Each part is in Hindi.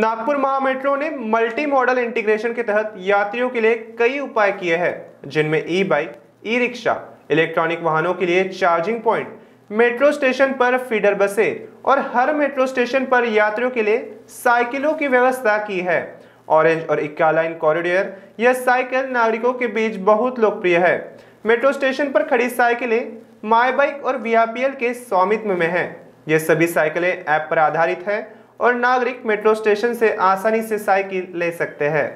नागपुर महामेट्रो ने मल्टी मॉडल इंटीग्रेशन के तहत यात्रियों के लिए कई उपाय किए हैं जिनमें e bike e rickshaw electronic वाहनों के लिए चार्जिंग पॉइंट मेट्रो स्टेशन पर फीडर बसें और हर मेट्रो स्टेशन पर यात्रियों के लिए साइकिलों की व्यवस्था की है ऑरेंज और इक्का लाइन कॉरिडोर यह साइकिल नागरिकों के बीच बहुत लोकप्रिय है मेट्रो स्टेशन पर खड़ी साइकिलें माई बाइक और वी के स्वामित्व में हैं ये सभी साइकिलें ऐप पर आधारित हैं और नागरिक मेट्रो स्टेशन से आसानी से साइकिल ले सकते हैं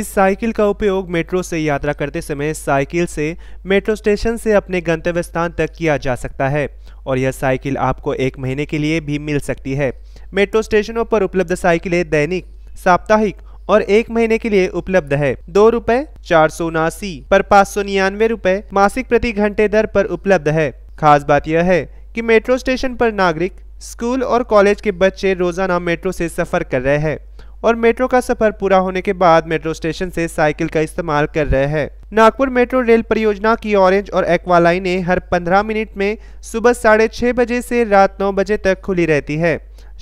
इस साइकिल का उपयोग मेट्रो से यात्रा करते समय साइकिल से मेट्रो स्टेशन से अपने गंतव्य स्थान तक किया जा सकता है और यह साइकिल आपको एक महीने के लिए भी मिल सकती है मेट्रो स्टेशनों पर उपलब्ध साइकिलें दैनिक साप्ताहिक और एक महीने के लिए उपलब्ध है दो रूपए चार सौ उनासी पर पाँच सौ निन्यानवे रूपए मासिक प्रति घंटे दर पर उपलब्ध है खास बात यह है कि मेट्रो स्टेशन पर नागरिक स्कूल और कॉलेज के बच्चे रोज़ाना मेट्रो से सफ़र कर रहे हैं और मेट्रो का सफर पूरा होने के बाद मेट्रो स्टेशन से साइकिल का इस्तेमाल कर रहे हैं नागपुर मेट्रो रेल परियोजना की ऑरेंज और एक्वा ने हर 15 मिनट में सुबह साढ़े छः बजे से रात नौ बजे तक खुली रहती है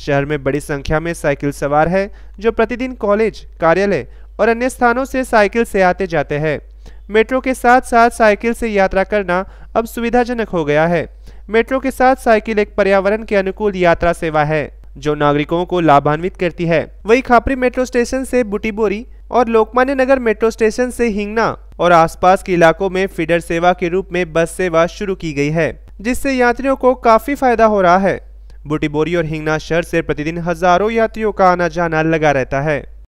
शहर में बड़ी संख्या में साइकिल सवार है जो प्रतिदिन कॉलेज कार्यालय और अन्य स्थानों से साइकिल से आते जाते हैं मेट्रो के साथ साथ साइकिल से यात्रा करना अब सुविधाजनक हो गया है मेट्रो के साथ साइकिल एक पर्यावरण के अनुकूल यात्रा सेवा है जो नागरिकों को लाभान्वित करती है वही खापरी मेट्रो स्टेशन से बुटीबोरी और लोकमान्य नगर मेट्रो स्टेशन से हिंगना और आसपास के इलाकों में फीडर सेवा के रूप में बस सेवा शुरू की गई है जिससे यात्रियों को काफी फायदा हो रहा है बुटीबोरी और हिंगना शहर से प्रतिदिन हजारों यात्रियों का आना जाना लगा रहता है